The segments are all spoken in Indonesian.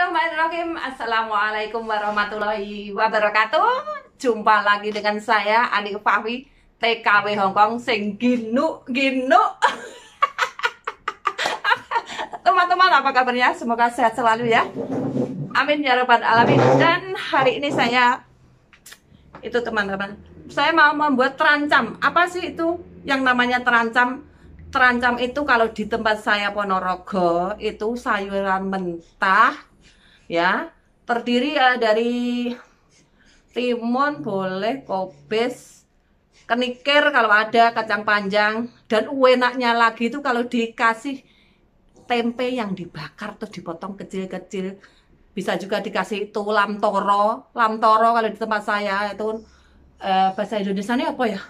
Bismillahirrahmanirrahim Assalamualaikum warahmatullahi wabarakatuh Jumpa lagi dengan saya Ani Fahwi TKW Hongkong Sing Ginu Ginu Teman-teman apa kabarnya? Semoga sehat selalu ya Amin ya robbal alamin Dan hari ini saya Itu teman-teman Saya mau membuat terancam Apa sih itu yang namanya terancam? terancam itu kalau di tempat saya Ponorogo itu sayuran mentah ya terdiri ya dari timun boleh kobes kenikir kalau ada kacang panjang dan enaknya lagi itu kalau dikasih tempe yang dibakar terus dipotong kecil-kecil bisa juga dikasih itu lam toro lam toro kalau di tempat saya itu eh, bahasa Indonesia ini apa ya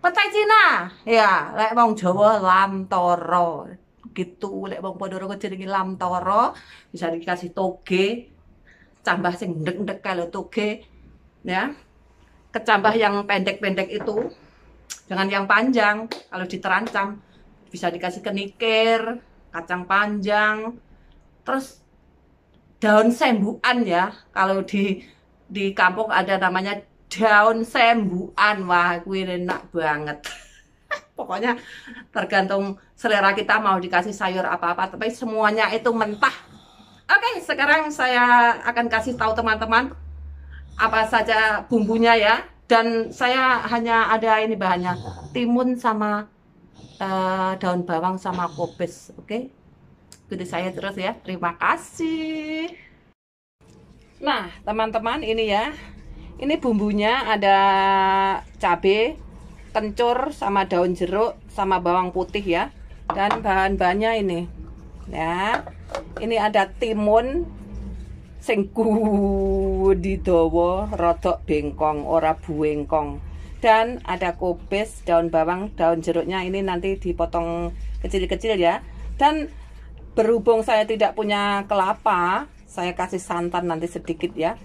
petai Cina ya lek wong Jawa lam toro gitu lek wong padha karo jenenge lamtoro bisa dikasih toge cambah sing ndek-ndek kalau toge ya kecambah yang pendek-pendek itu dengan yang panjang kalau diterancam bisa dikasih kenikir kacang panjang terus daun sembuan ya kalau di di kampung ada namanya daun sembuan wah gue enak banget pokoknya tergantung selera kita mau dikasih sayur apa-apa tapi semuanya itu mentah oke sekarang saya akan kasih tahu teman-teman apa saja bumbunya ya dan saya hanya ada ini bahannya timun sama uh, daun bawang sama kubis oke okay? ikuti saya terus ya terima kasih nah teman-teman ini ya ini bumbunya ada cabai kencur sama daun jeruk sama bawang putih ya dan bahan-bahannya ini ya ini ada timun di didowo, rotok bengkong ora buengkong dan ada kobes daun bawang daun jeruknya ini nanti dipotong kecil-kecil ya dan berhubung saya tidak punya kelapa saya kasih santan nanti sedikit ya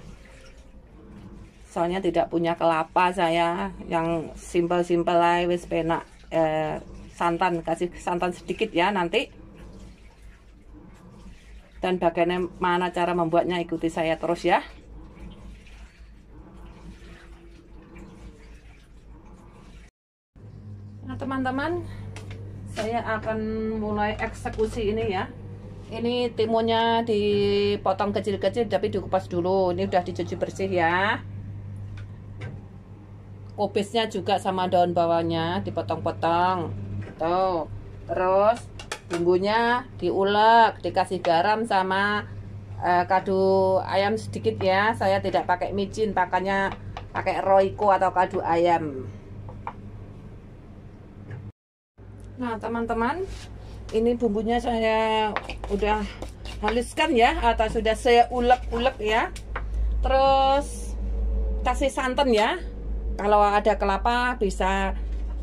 soalnya tidak punya kelapa saya yang simpel-simpel lah wis penak eh, santan kasih santan sedikit ya nanti dan bagaimana cara membuatnya ikuti saya terus ya nah teman-teman saya akan mulai eksekusi ini ya ini timunnya dipotong kecil-kecil tapi dikupas dulu ini udah dicuci bersih ya kubisnya juga sama daun bawahnya dipotong-potong tuh terus bumbunya diulek dikasih garam sama uh, kadu ayam sedikit ya saya tidak pakai micin pakannya pakai roiko atau kadu ayam nah teman-teman ini bumbunya saya udah haluskan ya atau sudah saya ulek-ulek ya terus kasih santan ya kalau ada kelapa bisa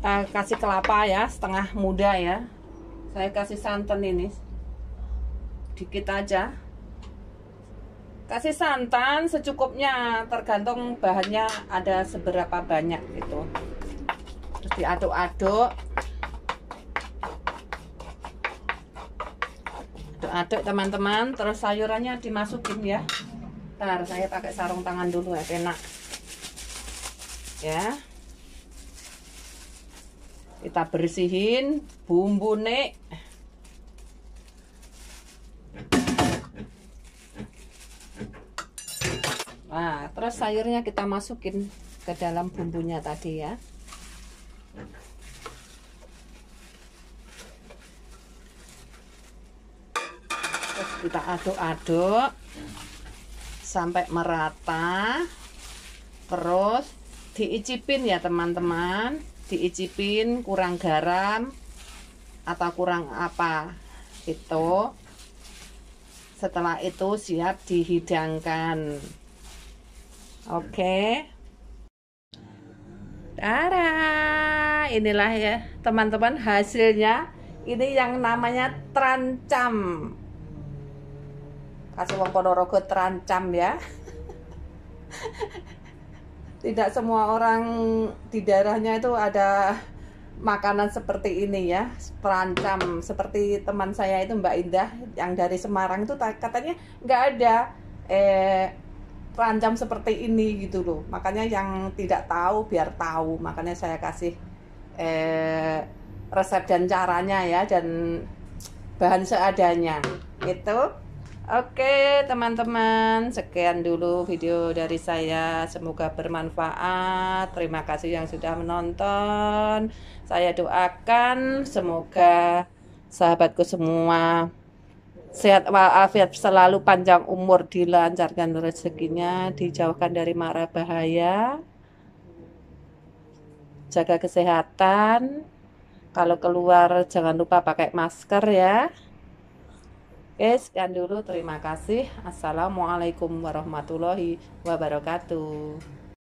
uh, kasih kelapa ya setengah muda ya saya kasih santan ini dikit aja kasih santan secukupnya tergantung bahannya ada seberapa banyak itu. terus diaduk-aduk aduk-aduk teman-teman terus sayurannya dimasukin ya ntar saya pakai sarung tangan dulu ya enak ya kita bersihin bumbu nek nah terus sayurnya kita masukin ke dalam bumbunya tadi ya terus kita aduk-aduk sampai merata terus diicipin ya teman-teman diicipin kurang garam atau kurang apa itu setelah itu siap dihidangkan oke okay. inilah ya teman-teman hasilnya ini yang namanya terancam. kasih wong ponorogo terancam ya tidak semua orang di daerahnya itu ada makanan seperti ini ya perancam seperti teman saya itu Mbak Indah yang dari Semarang itu katanya nggak ada eh perancam seperti ini gitu loh makanya yang tidak tahu biar tahu makanya saya kasih eh resep dan caranya ya dan bahan seadanya itu Oke teman-teman sekian dulu video dari saya semoga bermanfaat terima kasih yang sudah menonton saya doakan semoga sahabatku semua sehat walafiat selalu panjang umur dilancarkan rezekinya dijauhkan dari mara bahaya jaga kesehatan kalau keluar jangan lupa pakai masker ya Oke, sekian dulu. Terima kasih. Assalamualaikum warahmatullahi wabarakatuh.